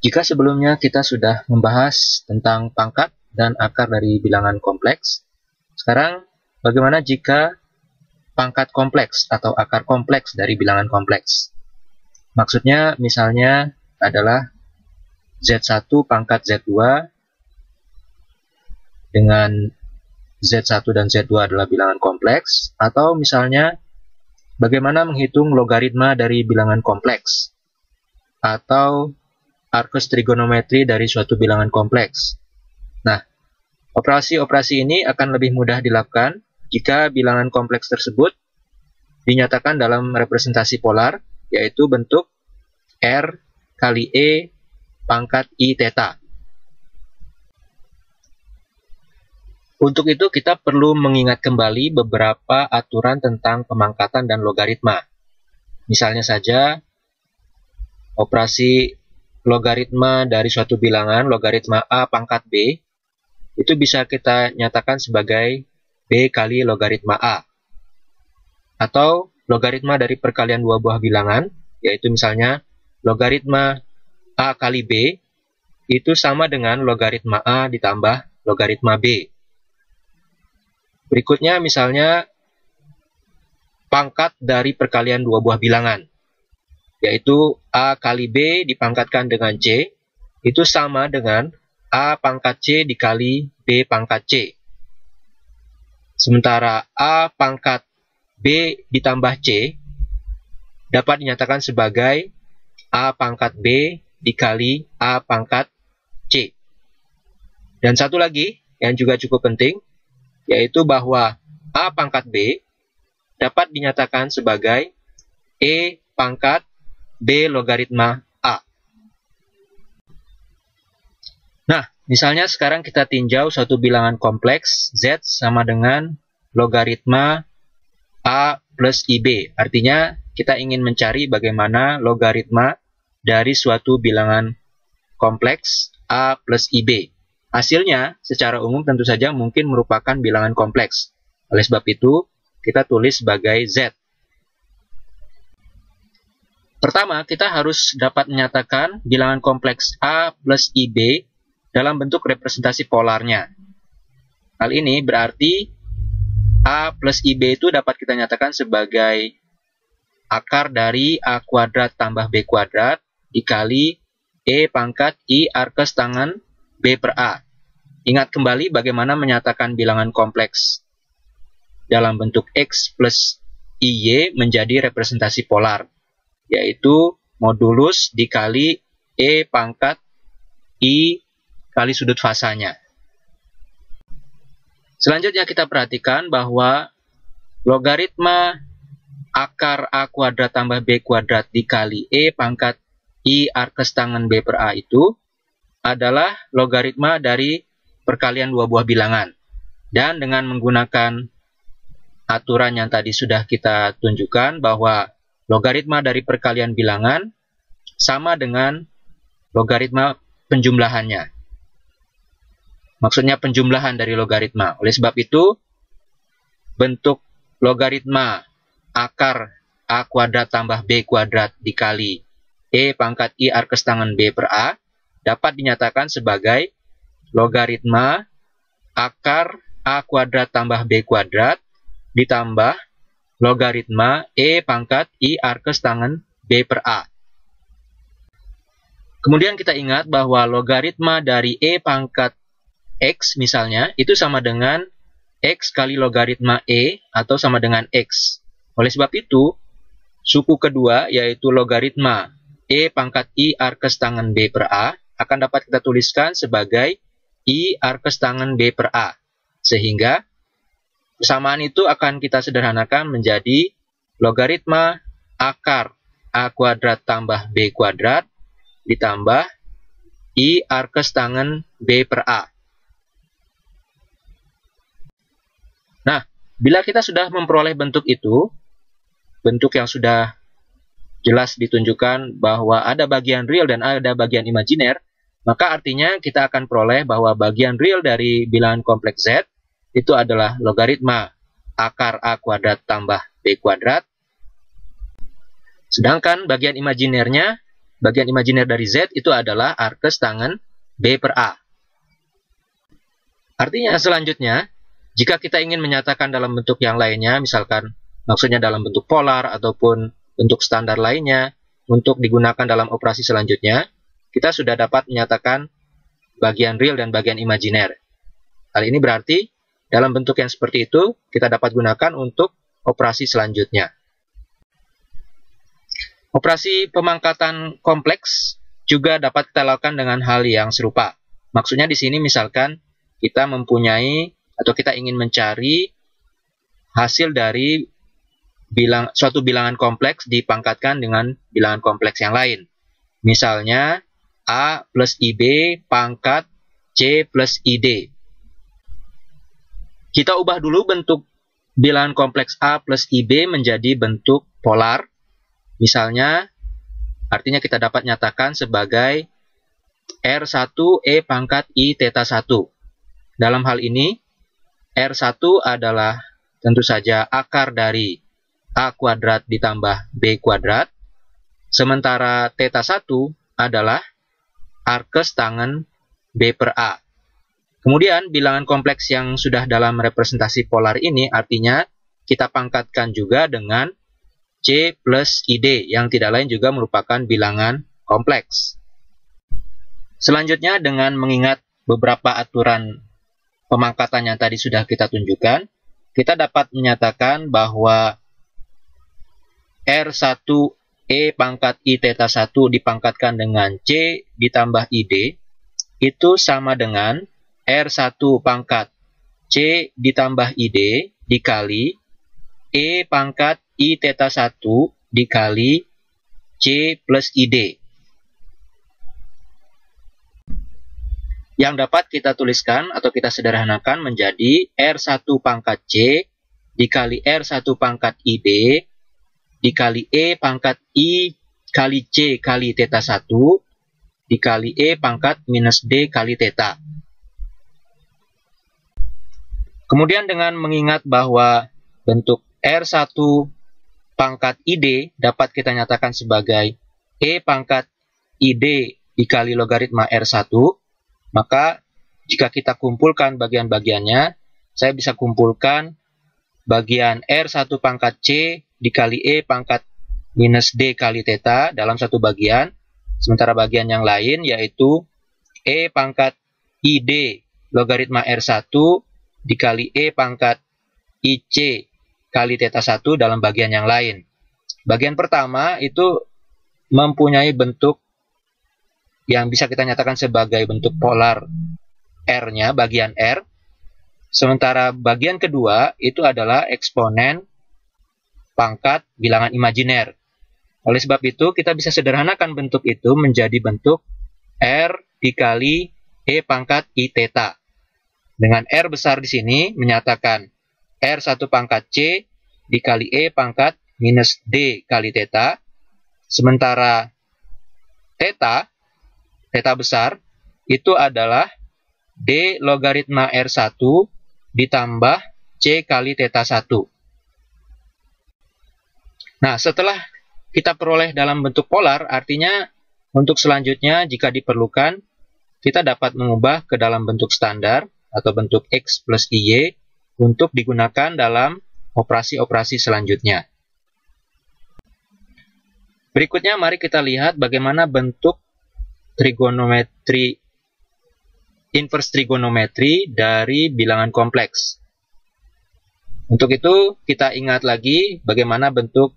Jika sebelumnya kita sudah membahas tentang pangkat dan akar dari bilangan kompleks, sekarang bagaimana jika pangkat kompleks atau akar kompleks dari bilangan kompleks? Maksudnya misalnya adalah Z1 pangkat Z2 dengan Z1 dan Z2 adalah bilangan kompleks, atau misalnya bagaimana menghitung logaritma dari bilangan kompleks, atau arcus trigonometri dari suatu bilangan kompleks. Nah, operasi-operasi ini akan lebih mudah dilakukan jika bilangan kompleks tersebut dinyatakan dalam representasi polar, yaitu bentuk R kali E pangkat I theta. Untuk itu kita perlu mengingat kembali beberapa aturan tentang pemangkatan dan logaritma. Misalnya saja, operasi logaritma dari suatu bilangan, logaritma A pangkat B, itu bisa kita nyatakan sebagai B kali logaritma A. Atau logaritma dari perkalian dua buah bilangan, yaitu misalnya logaritma A kali B, itu sama dengan logaritma A ditambah logaritma B. Berikutnya misalnya pangkat dari perkalian dua buah bilangan yaitu A kali B dipangkatkan dengan C, itu sama dengan A pangkat C dikali B pangkat C. Sementara A pangkat B ditambah C dapat dinyatakan sebagai A pangkat B dikali A pangkat C. Dan satu lagi yang juga cukup penting, yaitu bahwa A pangkat B dapat dinyatakan sebagai E pangkat B logaritma A. Nah, misalnya sekarang kita tinjau suatu bilangan kompleks Z sama dengan logaritma A plus IB. Artinya kita ingin mencari bagaimana logaritma dari suatu bilangan kompleks A plus IB. Hasilnya secara umum tentu saja mungkin merupakan bilangan kompleks. Oleh sebab itu, kita tulis sebagai Z. Pertama, kita harus dapat menyatakan bilangan kompleks A plus IB dalam bentuk representasi polarnya. Hal ini berarti A plus IB itu dapat kita nyatakan sebagai akar dari A kuadrat tambah B kuadrat dikali E pangkat I arkes tangan B per A. Ingat kembali bagaimana menyatakan bilangan kompleks dalam bentuk X plus IY menjadi representasi polar yaitu modulus dikali E pangkat I kali sudut fasanya. Selanjutnya kita perhatikan bahwa logaritma akar A kuadrat tambah B kuadrat dikali E pangkat I arkes tangan B per A itu adalah logaritma dari perkalian dua buah bilangan. Dan dengan menggunakan aturan yang tadi sudah kita tunjukkan bahwa logaritma dari perkalian bilangan sama dengan logaritma penjumlahannya. Maksudnya penjumlahan dari logaritma. Oleh sebab itu, bentuk logaritma akar A kuadrat tambah B kuadrat dikali E pangkat I arkus tangan B per A dapat dinyatakan sebagai logaritma akar A kuadrat tambah B kuadrat ditambah logaritma E pangkat I arkes tangan B per A. Kemudian kita ingat bahwa logaritma dari E pangkat X misalnya itu sama dengan X kali logaritma E atau sama dengan X. Oleh sebab itu, suku kedua yaitu logaritma E pangkat I arkes tangan B per A akan dapat kita tuliskan sebagai I arkes tangan B per A. Sehingga Kesamaan itu akan kita sederhanakan menjadi logaritma akar A kuadrat tambah B kuadrat ditambah I arkes tangen B per A. Nah, bila kita sudah memperoleh bentuk itu, bentuk yang sudah jelas ditunjukkan bahwa ada bagian real dan ada bagian imajiner, maka artinya kita akan peroleh bahwa bagian real dari bilangan kompleks Z itu adalah logaritma akar A kuadrat tambah B kuadrat. Sedangkan bagian imajinernya, bagian imajiner dari Z itu adalah arkes tangan B per A. Artinya selanjutnya, jika kita ingin menyatakan dalam bentuk yang lainnya, misalkan maksudnya dalam bentuk polar ataupun bentuk standar lainnya, untuk digunakan dalam operasi selanjutnya, kita sudah dapat menyatakan bagian real dan bagian imajiner. Hal ini berarti dalam bentuk yang seperti itu, kita dapat gunakan untuk operasi selanjutnya. Operasi pemangkatan kompleks juga dapat kita lakukan dengan hal yang serupa. Maksudnya di sini misalkan kita mempunyai atau kita ingin mencari hasil dari bilang suatu bilangan kompleks dipangkatkan dengan bilangan kompleks yang lain. Misalnya A plus IB pangkat C plus ID. Kita ubah dulu bentuk bilangan kompleks A plus IB menjadi bentuk polar. Misalnya, artinya kita dapat nyatakan sebagai R1 E pangkat I teta 1. Dalam hal ini, R1 adalah tentu saja akar dari A kuadrat ditambah B kuadrat. Sementara teta 1 adalah arkes tangan B per A. Kemudian bilangan kompleks yang sudah dalam representasi polar ini artinya kita pangkatkan juga dengan C plus ID yang tidak lain juga merupakan bilangan kompleks. Selanjutnya dengan mengingat beberapa aturan pemangkatan yang tadi sudah kita tunjukkan, kita dapat menyatakan bahwa R1 E pangkat I theta 1 dipangkatkan dengan C ditambah ID itu sama dengan R1 pangkat C ditambah ID dikali E pangkat I theta 1 dikali C plus ID. Yang dapat kita tuliskan atau kita sederhanakan menjadi R1 pangkat C dikali R1 pangkat ID dikali E pangkat I kali C kali theta 1 dikali E pangkat minus D kali theta. Kemudian dengan mengingat bahwa bentuk R1 pangkat ID dapat kita nyatakan sebagai E pangkat ID dikali logaritma R1, maka jika kita kumpulkan bagian-bagiannya, saya bisa kumpulkan bagian R1 pangkat C dikali E pangkat minus D kali theta dalam satu bagian, sementara bagian yang lain yaitu E pangkat ID logaritma R1 dikali E pangkat IC kali teta 1 dalam bagian yang lain. Bagian pertama itu mempunyai bentuk yang bisa kita nyatakan sebagai bentuk polar R-nya, bagian R. Sementara bagian kedua itu adalah eksponen pangkat bilangan imajiner. Oleh sebab itu, kita bisa sederhanakan bentuk itu menjadi bentuk R dikali E pangkat I teta dengan R besar di sini menyatakan R1 pangkat C dikali E pangkat minus D kali theta. Sementara theta, theta besar, itu adalah D logaritma R1 ditambah C kali theta 1. Nah, setelah kita peroleh dalam bentuk polar, artinya untuk selanjutnya jika diperlukan, kita dapat mengubah ke dalam bentuk standar atau bentuk X plus Y untuk digunakan dalam operasi-operasi selanjutnya. Berikutnya mari kita lihat bagaimana bentuk trigonometri inverse trigonometri dari bilangan kompleks. Untuk itu kita ingat lagi bagaimana bentuk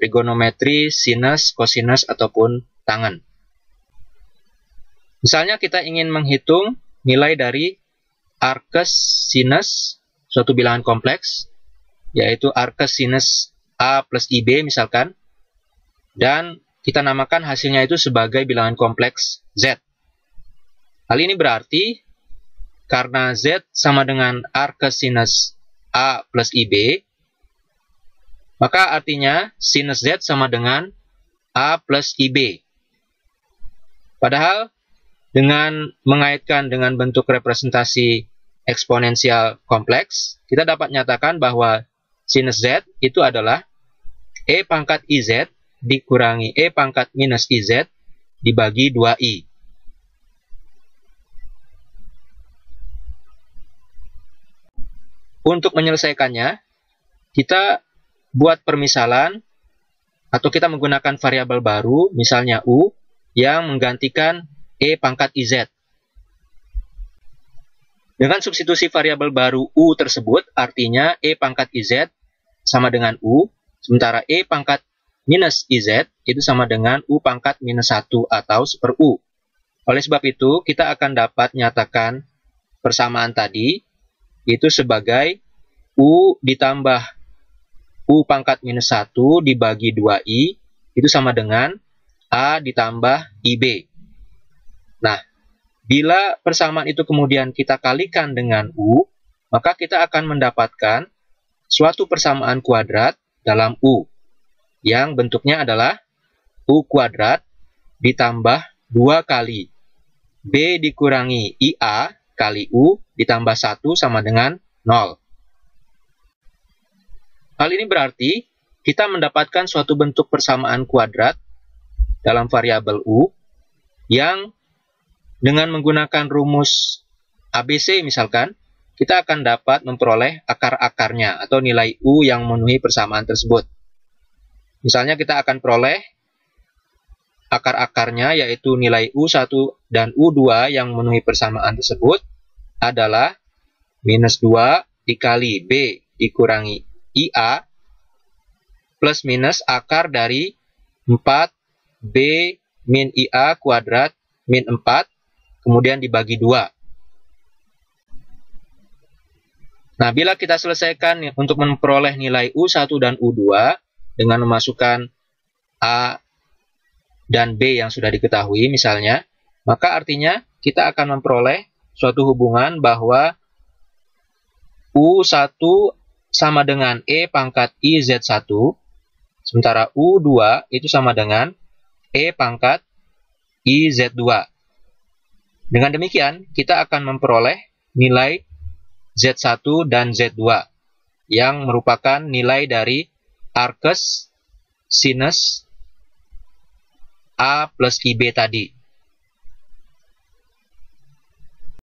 trigonometri sinus, kosinus ataupun tangan. Misalnya kita ingin menghitung nilai dari arcus sinus suatu bilangan kompleks, yaitu arcus sinus A plus IB misalkan, dan kita namakan hasilnya itu sebagai bilangan kompleks Z. Hal ini berarti karena Z sama dengan arcus sinus A plus IB, maka artinya sinus Z sama dengan A plus IB. Padahal dengan mengaitkan dengan bentuk representasi eksponensial kompleks, kita dapat nyatakan bahwa sinus z itu adalah e pangkat iz dikurangi e pangkat minus iz dibagi 2i. Untuk menyelesaikannya, kita buat permisalan atau kita menggunakan variabel baru, misalnya u, yang menggantikan e pangkat iz dengan substitusi variabel baru U tersebut, artinya E pangkat IZ sama dengan U, sementara E pangkat minus IZ itu sama dengan U pangkat minus 1 atau seper U. Oleh sebab itu, kita akan dapat nyatakan persamaan tadi, itu sebagai U ditambah U pangkat minus 1 dibagi 2I, itu sama dengan A ditambah IB. Nah, Bila persamaan itu kemudian kita kalikan dengan U, maka kita akan mendapatkan suatu persamaan kuadrat dalam U, yang bentuknya adalah U kuadrat ditambah 2 kali B dikurangi IA kali U ditambah 1 sama dengan 0. Hal ini berarti kita mendapatkan suatu bentuk persamaan kuadrat dalam variabel U yang dengan menggunakan rumus ABC misalkan, kita akan dapat memperoleh akar-akarnya atau nilai U yang memenuhi persamaan tersebut. Misalnya kita akan peroleh akar-akarnya yaitu nilai U1 dan U2 yang memenuhi persamaan tersebut adalah minus 2 dikali B dikurangi IA plus minus akar dari 4 B min IA kuadrat min 4 kemudian dibagi dua. Nah, bila kita selesaikan untuk memperoleh nilai U1 dan U2 dengan memasukkan A dan B yang sudah diketahui misalnya, maka artinya kita akan memperoleh suatu hubungan bahwa U1 sama dengan E pangkat IZ1, sementara U2 itu sama dengan E pangkat IZ2. Dengan demikian, kita akan memperoleh nilai Z1 dan Z2 yang merupakan nilai dari arcus sinus A plus IB tadi.